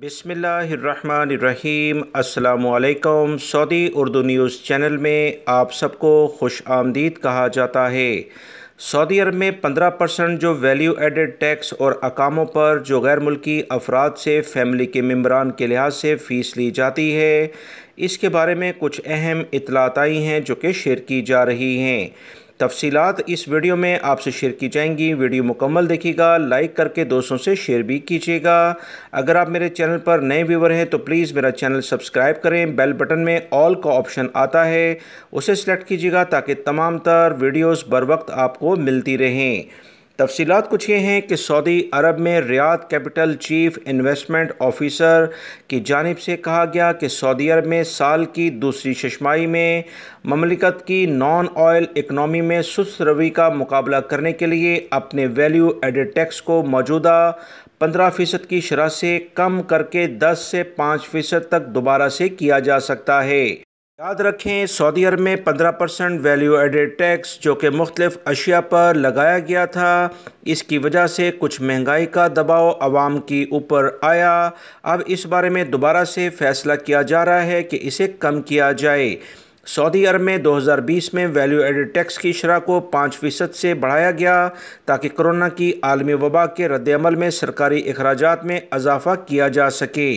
बिसमीम् अल्लाम Saudi Urdu news channel में आप सबको खुश आमदीद कहा जाता है सऊदी अरब में 15 परसेंट जो वैल्यू एडेड टैक्स और अकामों पर जो गैर मुल्की अफराद से फैमिली के मम्बरान के लिहाज से फ़ीस ली जाती है इसके बारे में कुछ अहम इतलात आई हैं जो कि शेयर की जा रही हैं तफसीत इस वीडियो में आपसे शेयर की जाएंगी वीडियो मुकम्मल देखिएगा लाइक करके दोस्तों से शेयर भी कीजिएगा अगर आप मेरे चैनल पर नए व्यूवर हैं तो प्लीज़ मेरा चैनल सब्सक्राइब करें बेल बटन में ऑल का ऑप्शन आता है उसे सेलेक्ट कीजिएगा ताकि तमाम तर वीडियोज़ बर वक्त आपको मिलती रहें तफसीत कुछ ये हैं कि सऊदी अरब में Riyadh capital chief investment officer की जानब से कहा गया कि सऊदी अरब में साल की दूसरी शशमाई में ममलिकत की नॉन ऑयल इकनॉमी में सुस्त रवि का मुकाबला करने के लिए अपने वैल्यू एडेड टैक्स को मौजूदा पंद्रह फ़ीसद की शरह से कम करके दस से पाँच फ़ीसद तक दोबारा से किया जा सकता है याद रखें सऊदी अरब में 15 परसेंट वैल्यू एडेड टैक्स जो कि मुख्तफ अशिया पर लगाया गया था इसकी वजह से कुछ महंगाई का दबाव आवाम के ऊपर आया अब इस बारे में दोबारा से फैसला किया जा रहा है कि इसे कम किया जाए सऊदी अरब में 2020 में वैल्यू एडेड टैक्स की शरह को पाँच फ़ीसद से बढ़ाया गया ताकि कोरोना की आलमी वबा के रद्दमल में सरकारी अखराज में अजाफा किया जा सके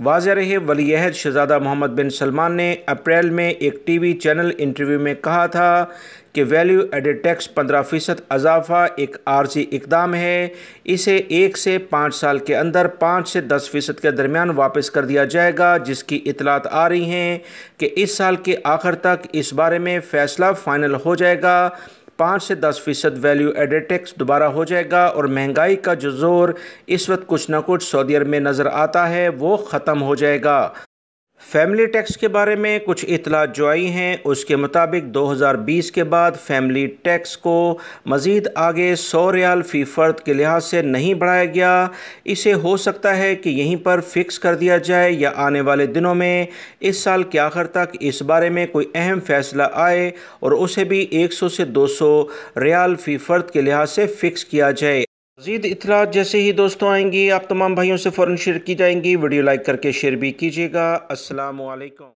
वाज रहे वलीहद शहजादा मोहम्मद बिन सलमान ने अप्रैल में एक टीवी चैनल इंटरव्यू में कहा था कि वैल्यू एडेड टैक्स पंद्रह फ़ीसद अजाफा एक आर्जी इकदाम है इसे एक से पाँच साल के अंदर पाँच से दस फ़ीसद के दरमियान वापस कर दिया जाएगा जिसकी इतलात आ रही हैं कि इस साल के आखिर तक इस बारे में फ़ैसला फ़ाइनल हो जाएगा पाँच से दस फ़ीसद वैल्यू एडेड टैक्स दोबारा हो जाएगा और महंगाई का जो जोर इस वक्त कुछ ना कुछ सऊदी अरब में नज़र आता है वो ख़त्म हो जाएगा फैमिली टैक्स के बारे में कुछ इतला जो आई हैं उसके मुताबिक 2020 के बाद फैमिली टैक्स को मज़ीद आगे सौ रियाल फ़ी फ़र्द के लिहाज से नहीं बढ़ाया गया इसे हो सकता है कि यहीं पर फिक्स कर दिया जाए या आने वाले दिनों में इस साल के आखिर तक इस बारे में कोई अहम फ़ैसला आए और उसे भी 100 से 200 रियाल फ़ी फ़र्द के लिहाज से फ़िक्स किया जाए मजीद इतला जैसे ही दोस्तों आएंगी आप तमाम भाइयों से फ़ौरन शेयर की जाएंगी वीडियो लाइक करके शेयर भी कीजिएगा असलकम